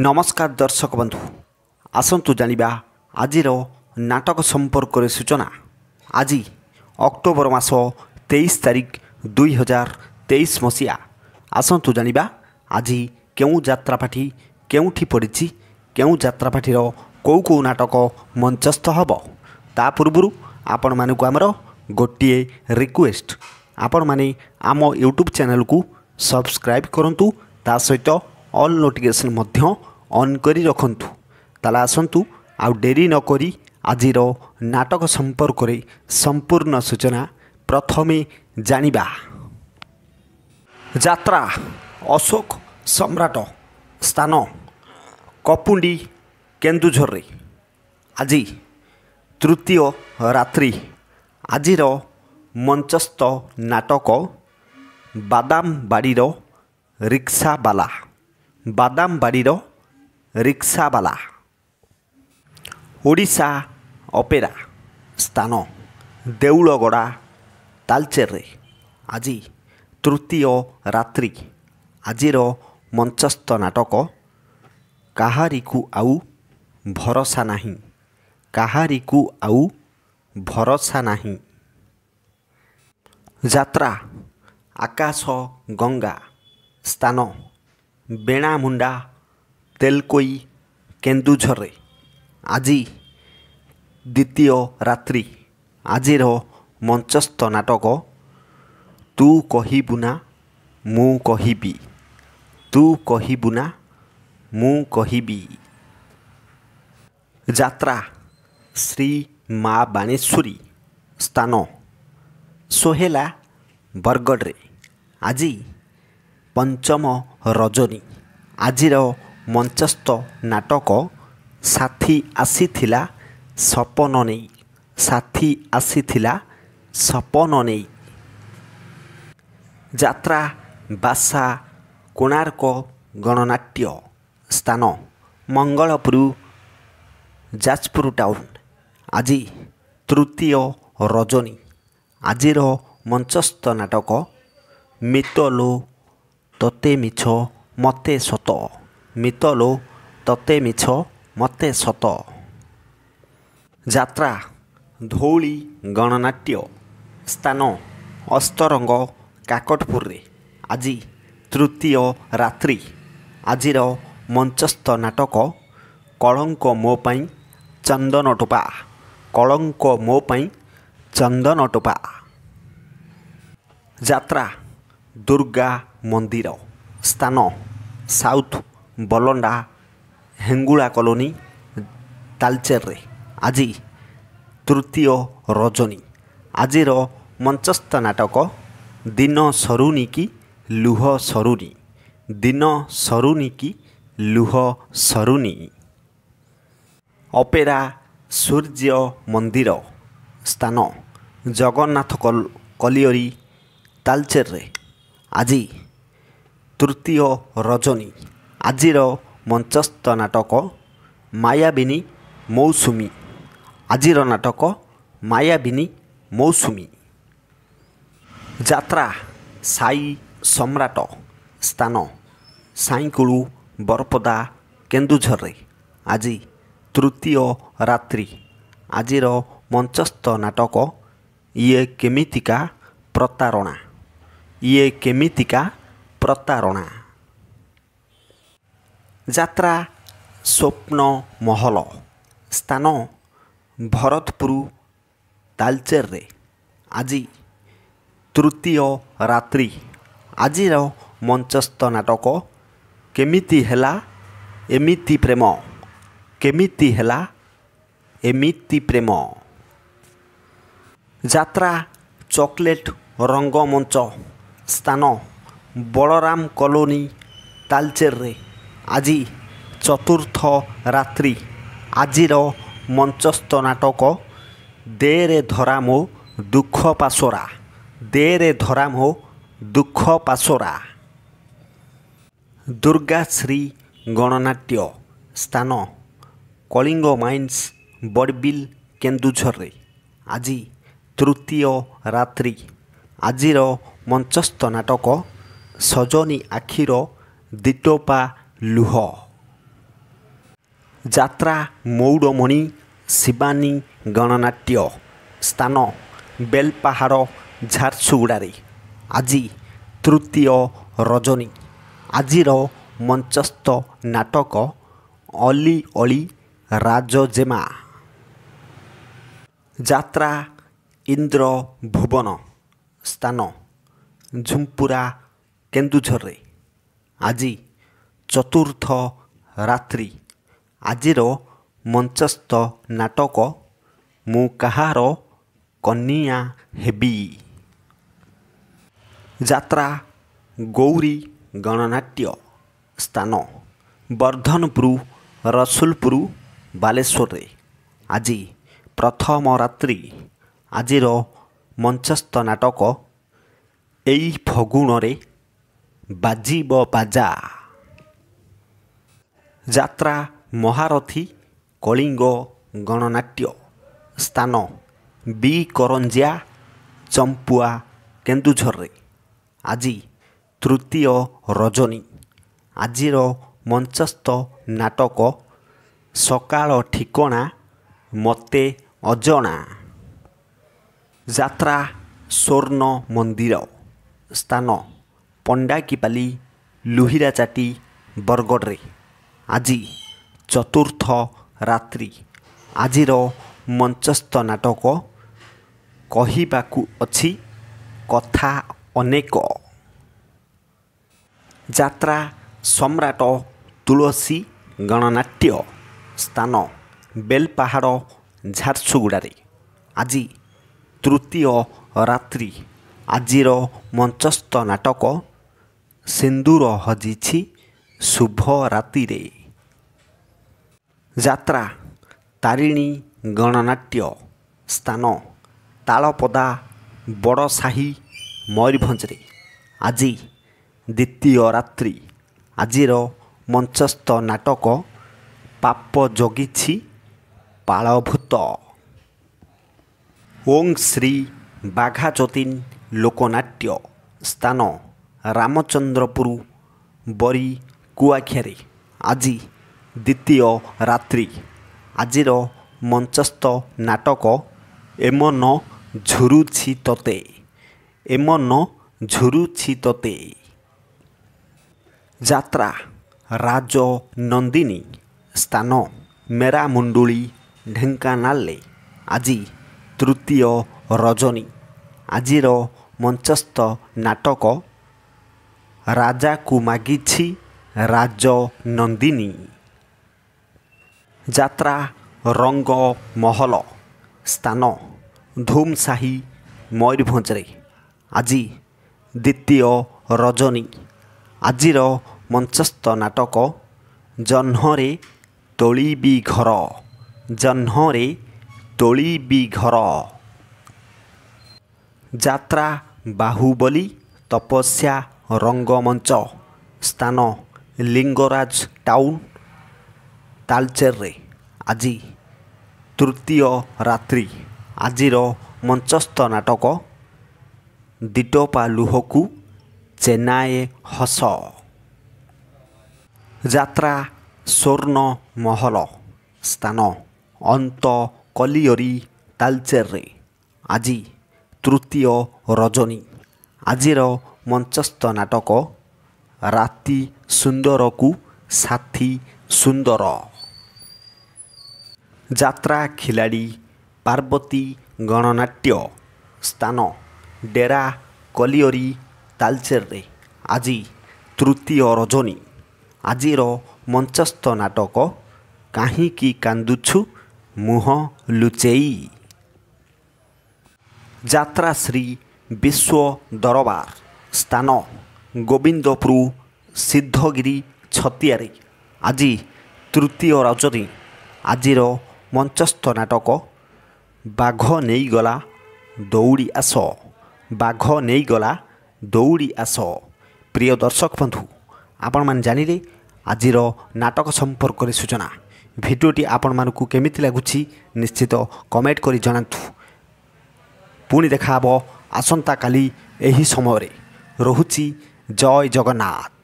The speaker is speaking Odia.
ନମସ୍କାର ଦର୍ଶକ ବନ୍ଧୁ ଆସନ୍ତୁ ଜାଣିବା ଆଜିର ନାଟକ ସମ୍ପର୍କରେ ସୂଚନା ଆଜି ଅକ୍ଟୋବର ମାସ ତେଇଶ ତାରିଖ ଦୁଇହଜାର ତେଇଶ ମସିହା ଆସନ୍ତୁ ଜାଣିବା ଆଜି କେଉଁ ଯାତ୍ରାପାଠି କେଉଁଠି ପଡ଼ିଛି କେଉଁ ଯାତ୍ରାପାଠିର କେଉଁ କେଉଁ ନାଟକ ମଞ୍ଚସ୍ଥ ହେବ ତା ପୂର୍ବରୁ ଆପଣମାନଙ୍କୁ ଆମର ଗୋଟିଏ ରିକ୍ୱେଷ୍ଟ ଆପଣମାନେ ଆମ ୟୁଟ୍ୟୁବ୍ ଚ୍ୟାନେଲକୁ ସବସ୍କ୍ରାଇବ୍ କରନ୍ତୁ ତା ସହିତ ଅନ୍ ନୋଟିଫିକେସନ୍ ମଧ୍ୟ ଅନ୍ କରି ରଖନ୍ତୁ ତାହେଲେ ଆସନ୍ତୁ ଆଉ ଡେରି ନକରି ଆଜିର ନାଟକ ସମ୍ପର୍କରେ ସମ୍ପୂର୍ଣ୍ଣ ସୂଚନା ପ୍ରଥମେ ଜାଣିବା ଯାତ୍ରା ଅଶୋକ ସମ୍ରାଟ ସ୍ଥାନ କପୁଣ୍ଡି କେନ୍ଦୁଝରରେ ଆଜି ତୃତୀୟ ରାତ୍ରି ଆଜିର ମଞ୍ଚସ୍ଥ ନାଟକ ବାଦାମ ବାଡ଼ିର ରିକ୍ସାବାଲା ବାଦାମବାଡ଼ିର ରିକ୍ସାବାଲା ଓଡ଼ିଶା ଅପେରା ସ୍ଥାନ ଦେଉଳଗଡ଼ା ତାଲଚେରରେ ଆଜି ତୃତୀୟ ରାତ୍ରି ଆଜିର ମଞ୍ଚସ୍ଥ ନାଟକ କାହାରିକୁ ଆଉ ଭରସା ନାହିଁ କାହାରିକୁ ଆଉ ଭରସା ନାହିଁ ଯାତ୍ରା ଆକାଶ ଗଙ୍ଗା ସ୍ଥାନ तेलकोई केन्दु केन्दुरे आज द्वितीय रात्रि आजर मञ्च नाटक तु कहिबुना मु तु जात्रा श्री मा बाणेश्वरी स्थान सोहेला बरगड्रे आज ପଞ୍ଚମ ରଜନୀ ଆଜିର ମଞ୍ଚସ୍ଥ ନାଟକ ସାଥୀ ଆସିଥିଲା ସପନ ନେଇ ସାଥୀ ଆସିଥିଲା ସପନ ନେଇ ଯାତ୍ରା ବାସା କୋଣାର୍କ ଗଣନାଟ୍ୟ ସ୍ଥାନ ମଙ୍ଗଳପୁର ଯାଜପୁର ଟାଉନ୍ ଆଜି ତୃତୀୟ ରଜନୀ ଆଜିର ମଞ୍ଚସ୍ଥ ନାଟକ ମିତଲୋ ତତେ ମିଛ ମତେ ସତ ମିତଲୋ ତତେ ମିଛ ମତେ ସତ ଯାତ୍ରା ଧଉଳି ଗଣନାଟ୍ୟ ସ୍ଥାନ ଅସ୍ତରଙ୍ଗ କାକଟପୁରରେ ଆଜି ତୃତୀୟ ରାତ୍ରି ଆଜିର ମଞ୍ଚସ୍ଥ ନାଟକ କଳଙ୍କ ମୋ ପାଇଁ ଚନ୍ଦନ ଟୋପା କଳଙ୍କ ମୋ ପାଇଁ ଚନ୍ଦନ ଟୋପା ଯାତ୍ରା ଦୁର୍ଗା ମନ୍ଦିର ସ୍ଥାନ ସାଉଥ ବଲଣ୍ଡା ହେଙ୍ଗୁଳା କଲୋନୀ ତାଲଚେରରେ ଆଜି ତୃତୀୟ ରଜନୀ ଆଜିର ମଞ୍ଚସ୍ଥ ନାଟକ ଦିନ ସରୁନି କି ଲୁହ ସରୁନି ଦିନ ସରୁନି କି ଲୁହ ସରୁନି ଅପେରା ସୂର୍ଯ୍ୟ ମନ୍ଦିର ସ୍ଥାନ ଜଗନ୍ନାଥ କଲିଅରି ତାଲଚେରରେ ଆଜି ତୃତୀୟ ରଜନୀ ଆଜିର ମଞ୍ଚସ୍ଥ ନାଟକ ମାୟାବିନୀ ମୌସୁମୀ ଆଜିର ନାଟକ ମାୟାବିନୀ ମୌସୁମୀ ଯାତ୍ରା ସାଇ ସମ୍ରାଟ ସ୍ଥାନ ସାଇଁକୁଳୁ ବରପଦା କେନ୍ଦୁଝରରେ ଆଜି ତୃତୀୟ ରାତ୍ରି ଆଜିର ମଞ୍ଚସ୍ଥ ନାଟକ ଇଏ କେମିତିକା ପ୍ରତାରଣା ଇଏ କେମିତିକା ପ୍ରତାରଣା ଯାତ୍ରା ସ୍ୱପ୍ନ ମହଲ ସ୍ଥାନ ଭରତପୁର ତାଲଚେରରେ ଆଜି ତୃତୀୟ ରାତ୍ରି ଆଜିର ମଞ୍ଚସ୍ଥ ନାଟକ କେମିତି ହେଲା ଏମିତି ପ୍ରେମ କେମିତି ହେଲା ଏମିତି ପ୍ରେମ ଯାତ୍ରା ଚକୋଲେଟ୍ ରଙ୍ଗମଞ୍ଚ ସ୍ଥାନ ବଳରାମ କଲୋନୀ ତାଲଚେରରେ ଆଜି ଚତୁର୍ଥ ରାତ୍ରି ଆଜିର ମଞ୍ଚସ୍ଥ ନାଟକ ଦେରେ ଧରା ଦୁଃଖ ପାସୋରା ଦେରେ ଧରା ମୋ ଦୁଃଖ ପାଶରା ଦୁର୍ଗାଶ୍ରୀ ଗଣନାଟ୍ୟ ସ୍ଥାନ କଳିଙ୍ଗ ମାଇନ୍ସ ବଡ଼ବିଲ୍ କେନ୍ଦୁଝରରେ ଆଜି ତୃତୀୟ ରାତ୍ରି ଆଜିର ମଞ୍ଚସ୍ଥ ନାଟକ ସଜନୀ ଆଖିର ଦିଟୋପା ଲୁହ ଯାତ୍ରା ମଉଡ଼ମଣି ଶିବାନୀ ଗଣନାଟ୍ୟ ସ୍ଥାନ ବେଲପାହାଡ଼ ଝାରସୁଗୁଡ଼ାରେ ଆଜି ତୃତୀୟ ରଜନୀ ଆଜିର ମଞ୍ଚସ୍ଥ ନାଟକ ଅଲି ଅଳି ରାଜଜେମା ଯାତ୍ରା ଇନ୍ଦ୍ର ଭୁବନ ସ୍ଥାନ ଝୁମ୍ପୁରା କେନ୍ଦୁଝରରେ ଆଜି ଚତୁର୍ଥ ରାତ୍ରି ଆଜିର ମଞ୍ଚସ୍ଥ ନାଟକ ମୁଁ କାହାର କନିଆ ହେବି ଯାତ୍ରା ଗୌରୀ ଗଣନାଟ୍ୟ ସ୍ଥାନ ବର୍ଦ୍ଧନପୁର ରସୁଲପୁର ବାଲେଶ୍ୱରରେ ଆଜି ପ୍ରଥମ ରାତ୍ରି ଆଜିର ମଞ୍ଚସ୍ଥ ନାଟକ ଏଇ ଫଗୁଣରେ ବାଜିବ ବାଜା ଯାତ୍ରା ମହାରଥୀ କଳିଙ୍ଗ ଗଣନାଟ୍ୟ ସ୍ଥାନ ବି କରଞ୍ଜିଆ ଚମ୍ପୁଆ କେନ୍ଦୁଝରରେ ଆଜି ତୃତୀୟ ରଜନୀ ଆଜିର ମଞ୍ଚସ୍ଥ ନାଟକ ସକାଳ ଠିକଣା ମୋତେ ଅଜଣା ଯାତ୍ରା ସ୍ୱର୍ଣ୍ଣ ମନ୍ଦିର ସ୍ଥାନ ପଣ୍ଡା ଲୁହିରା ଚାଟି ବରଗଡ଼ରେ ଆଜି ଚତୁର୍ଥ ରାତ୍ରି ଆଜିର ମଞ୍ଚସ୍ଥ ନାଟକ କହିବାକୁ ଅଛି କଥା ଅନେକ ଯାତ୍ରା ସମ୍ରାଟ ତୁଳସୀ ଗଣନାଟ୍ୟ ସ୍ଥାନ ବେଲପାହାଡ଼ ଝାରସୁଗୁଡ଼ାରେ ଆଜି ତୃତୀୟ ରାତ୍ରି ଆଜିର ମଞ୍ଚସ୍ଥ ନାଟକ ସିନ୍ଦୁର ହଜିଛି ଶୁଭ ରାତିରେ ଯାତ୍ରା ତାରିଣୀ ଗଣନାଟ୍ୟ ସ୍ଥାନ ତାଳପଦା ବଡ଼ ସାହି ମୟୂରଭଞ୍ଜରେ ଆଜି ଦ୍ୱିତୀୟ ରାତ୍ରି ଆଜିର ମଞ୍ଚସ୍ଥ ନାଟକ ପାପ ଜଗିଛି ପାଳଭୂତ ଓଂ ଶ୍ରୀ ବାଘା ଯତିନୀ ଲୋକନାଟ୍ୟ ସ୍ଥାନ ରାମଚନ୍ଦ୍ରପୁର ବରୀ କୁଆଖିଆରେ ଆଜି ଦ୍ୱିତୀୟ ରାତ୍ରି ଆଜିର ମଞ୍ଚସ୍ଥ ନାଟକ ଏମନ ଝୁରୁଛି ତତେ ଏମନ ଝୁରୁଛି ତତେ ଯାତ୍ରା ରାଜନନ୍ଦିନୀ ସ୍ଥାନ ମେରାମୁଣ୍ଡୁଳି ଢେଙ୍କାନାଲରେ ଆଜି ତୃତୀୟ ରଜନୀ ଆଜିର ମଞ୍ଚସ୍ଥ ନାଟକ ରାଜାକୁ ମାଗିଛି ରାଜନନ୍ଦିନୀ ଯାତ୍ରା ରଙ୍ଗ ମହଲ ସ୍ଥାନ ଧୂମସାହି ମୟୂରଭଞ୍ଜରେ ଆଜି ଦ୍ୱିତୀୟ ରଜନୀ ଆଜିର ମଞ୍ଚସ୍ଥ ନାଟକ ଜହ୍ନରେ ତୋଳିବି ଘର ଜହ୍ନରେ ତୋଳିବି ଘର ଯାତ୍ରା ବାହୁବଲି ତପସ୍ୟା ରଙ୍ଗମଞ୍ଚ ସ୍ଥାନ ଲିଙ୍ଗରାଜ ଟାଉନ ତାଲଚେରରେ ଆଜି ତୃତୀୟ ରାତ୍ରି ଆଜିର ମଞ୍ଚସ୍ଥ ନାଟକ ଦିଟପା ଲୁହକୁ ଚେନାଏ ହସ ଯାତ୍ରା ସ୍ୱର୍ଣ୍ଣ ମହଲ ସ୍ଥାନ ଅନ୍ତ କଲିଅରି ତାଲଚେରରେ ଆଜି ତୃତୀୟ ରଜନୀ ଆଜିର ମଞ୍ଚସ୍ଥ ନାଟକ ରାତି ସୁନ୍ଦରକୁ ସାଥୀ ସୁନ୍ଦର ଯାତ୍ରା ଖିଲାଡ଼ି ପାର୍ବତୀ ଗଣନାଟ୍ୟ ସ୍ଥାନ ଡେରା କଲିଅରି ତାଲଚେରରେ ଆଜି ତୃତୀୟ ରଜନୀ ଆଜିର ମଞ୍ଚସ୍ଥ ନାଟକ କାହିଁକି କାନ୍ଦୁଛୁ ମୁହଁ ଲୁଚେଇ ଯାତ୍ରା ଶ୍ରୀ ବିଶ୍ୱ ଦରବାର ସ୍ଥାନ ଗୋବିନ୍ଦପୁର ସିଦ୍ଧଗିରି ଛତିଆରି ଆଜି ତୃତୀୟ ରଜନୀ ଆଜିର ମଞ୍ଚସ୍ଥ ନାଟକ ବାଘ ନେଇଗଲା ଦୌଡ଼ି ଆସ ବାଘ ନେଇଗଲା ଦୌଡ଼ି ଆସ ପ୍ରିୟ ଦର୍ଶକ ବନ୍ଧୁ ଆପଣମାନେ ଜାଣିଲେ ଆଜିର ନାଟକ ସମ୍ପର୍କରେ ସୂଚନା ଭିଡ଼ିଓଟି ଆପଣମାନଙ୍କୁ କେମିତି ଲାଗୁଛି ନିଶ୍ଚିତ କମେଣ୍ଟ କରି ଜଣାନ୍ତୁ ପୁଣି ଦେଖା ହେବ ଆସନ୍ତାକାଲି ଏହି ସମୟରେ ରହୁଛି ଜୟ ଜଗନ୍ନାଥ